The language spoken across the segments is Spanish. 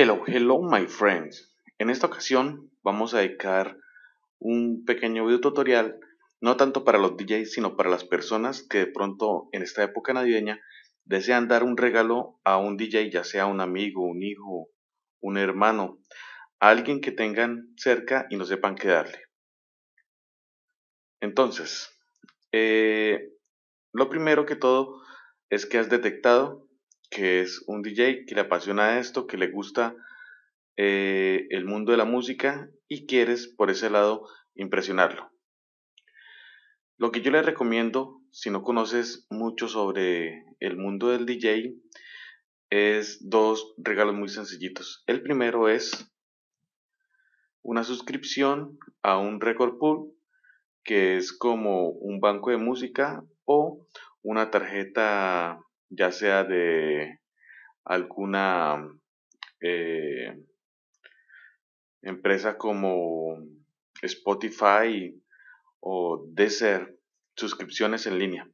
Hello, hello my friends. En esta ocasión vamos a dedicar un pequeño video tutorial, no tanto para los DJs, sino para las personas que de pronto en esta época navideña desean dar un regalo a un DJ, ya sea un amigo, un hijo, un hermano, a alguien que tengan cerca y no sepan qué darle. Entonces, eh, lo primero que todo es que has detectado que es un DJ que le apasiona esto, que le gusta eh, el mundo de la música y quieres por ese lado impresionarlo. Lo que yo le recomiendo, si no conoces mucho sobre el mundo del DJ, es dos regalos muy sencillitos. El primero es una suscripción a un record pool, que es como un banco de música o una tarjeta ya sea de alguna eh, empresa como Spotify o Desert, suscripciones en línea.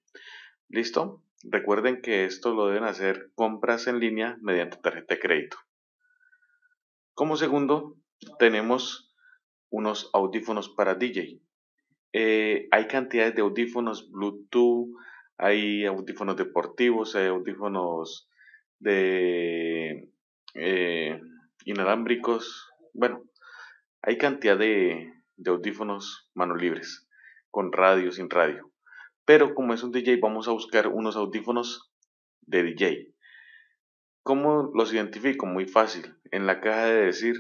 ¿Listo? Recuerden que esto lo deben hacer compras en línea mediante tarjeta de crédito. Como segundo, tenemos unos audífonos para DJ. Eh, hay cantidades de audífonos Bluetooth, hay audífonos deportivos, hay audífonos de eh, inalámbricos, bueno, hay cantidad de, audífonos manos libres, con radio, sin radio. Pero como es un DJ, vamos a buscar unos audífonos de DJ. ¿Cómo los identifico? Muy fácil. En la caja de decir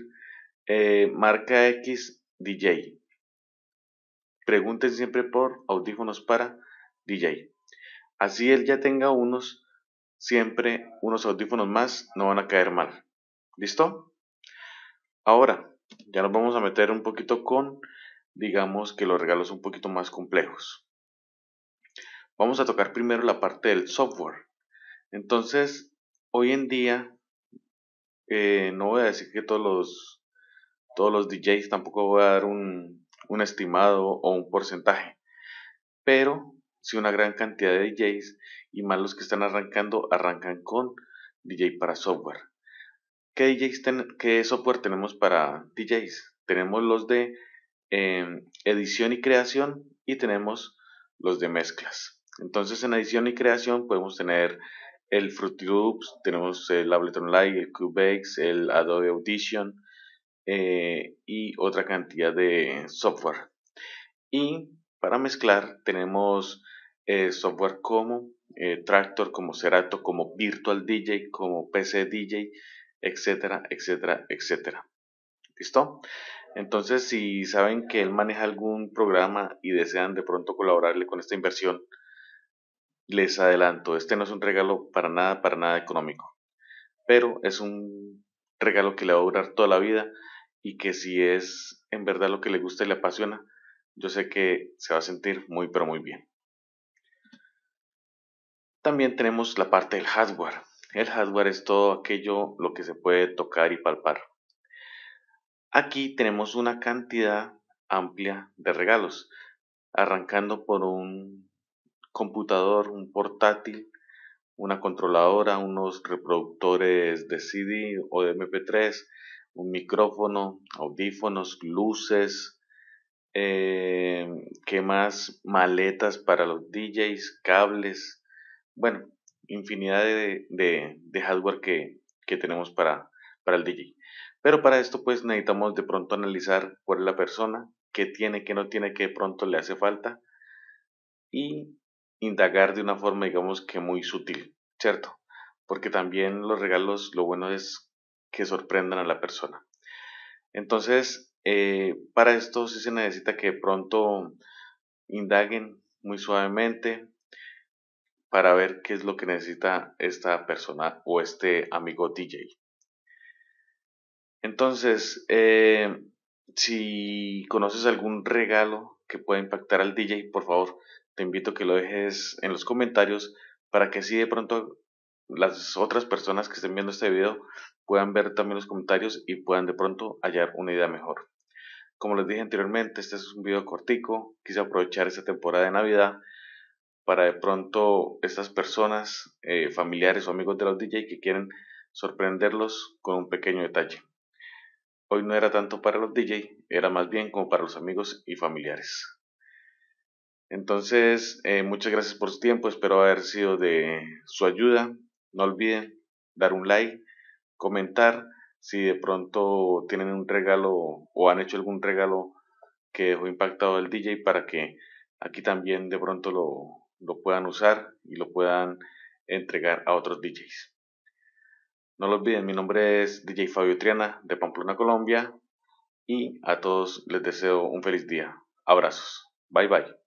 eh, marca X DJ. Pregunten siempre por audífonos para DJ. Así él ya tenga unos, siempre unos audífonos más no van a caer mal. ¿Listo? Ahora, ya nos vamos a meter un poquito con, digamos que los regalos un poquito más complejos. Vamos a tocar primero la parte del software. Entonces, hoy en día, eh, no voy a decir que todos los, todos los DJs tampoco voy a dar un, un estimado o un porcentaje, pero si una gran cantidad de DJs y más los que están arrancando arrancan con DJ para software. ¿Qué, DJs software tenemos para DJs? Tenemos los de em, edición y creación y tenemos los de mezclas. Entonces en edición y creación podemos tener el Fruity Loops, tenemos el Ableton Live, el cubex el Adobe Audition eh, y otra cantidad de software. Y para mezclar tenemos eh, software como eh, Tractor, como Serato, como Virtual DJ, como PC DJ, etcétera, etcétera, etcétera. ¿Listo? Entonces, si saben que él maneja algún programa y desean de pronto colaborarle con esta inversión, les adelanto, este no es un regalo para nada, para nada económico, pero es un regalo que le va a durar toda la vida y que si es en verdad lo que le gusta y le apasiona, yo sé que se va a sentir muy, pero muy bien. También tenemos la parte del hardware. El hardware es todo aquello lo que se puede tocar y palpar. Aquí tenemos una cantidad amplia de regalos, arrancando por un computador, un portátil, una controladora, unos reproductores de CD o de MP3, un micrófono, audífonos, luces, eh, ¿qué más? Maletas para los DJs, cables, bueno, infinidad de, hardware que, tenemos para, el DJ. Pero para esto pues necesitamos de pronto analizar cuál es la persona, qué tiene, qué no tiene, qué de pronto le hace falta y indagar de una forma digamos que muy sutil, ¿cierto? Porque también los regalos lo bueno es que sorprendan a la persona. Entonces, eh, para esto sí se necesita que de pronto indaguen muy suavemente, para ver qué es lo que necesita esta persona o este amigo DJ. Entonces, eh, si conoces algún regalo que pueda impactar al DJ, por favor, te invito a que lo dejes en los comentarios para que así de pronto las otras personas que estén viendo este video puedan ver también los comentarios y puedan de pronto hallar una idea mejor. Como les dije anteriormente, este es un video cortico, quise aprovechar esta temporada de Navidad para de pronto estas personas, eh, familiares o amigos de los DJ que quieren sorprenderlos con un pequeño detalle. Hoy no era tanto para los DJ, era más bien como para los amigos y familiares. Entonces, eh, muchas gracias por su tiempo, espero haber sido de su ayuda. No olviden dar un like, comentar si de pronto tienen un regalo o han hecho algún regalo que dejó impactado el DJ para que aquí también de pronto lo, lo puedan usar y lo puedan entregar a otros DJs. No lo olviden, mi nombre es DJ Fabio Triana de Pamplona, Colombia y a todos les deseo un feliz día. Abrazos. Bye bye.